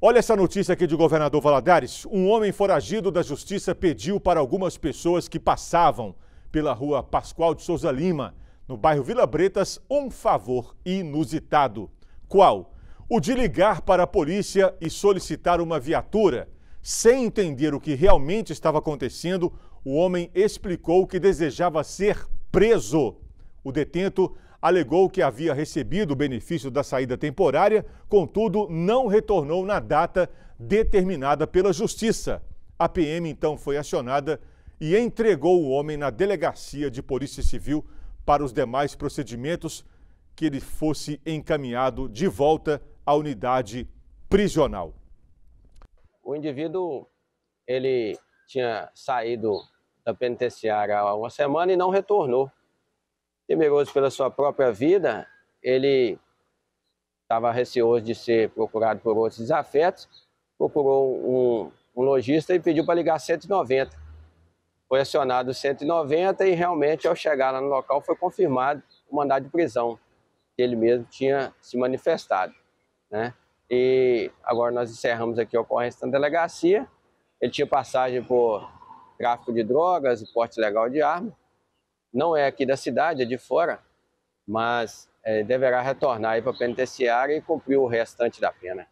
Olha essa notícia aqui de governador Valadares. Um homem foragido da justiça pediu para algumas pessoas que passavam pela rua Pascoal de Souza Lima, no bairro Vila Bretas, um favor inusitado. Qual? O de ligar para a polícia e solicitar uma viatura. Sem entender o que realmente estava acontecendo, o homem explicou que desejava ser preso. O detento alegou que havia recebido o benefício da saída temporária, contudo, não retornou na data determinada pela Justiça. A PM então foi acionada e entregou o homem na delegacia de Polícia Civil para os demais procedimentos que ele fosse encaminhado de volta à unidade prisional. O indivíduo ele tinha saído da penitenciária há uma semana e não retornou temeroso pela sua própria vida, ele estava receoso de ser procurado por outros desafetos, procurou um, um lojista e pediu para ligar 190. Foi acionado 190 e realmente, ao chegar lá no local, foi confirmado o mandado de prisão que ele mesmo tinha se manifestado. Né? E agora nós encerramos aqui a ocorrência da delegacia. Ele tinha passagem por tráfico de drogas e porte legal de arma não é aqui da cidade, é de fora, mas é, deverá retornar para a penitenciária e cumprir o restante da pena.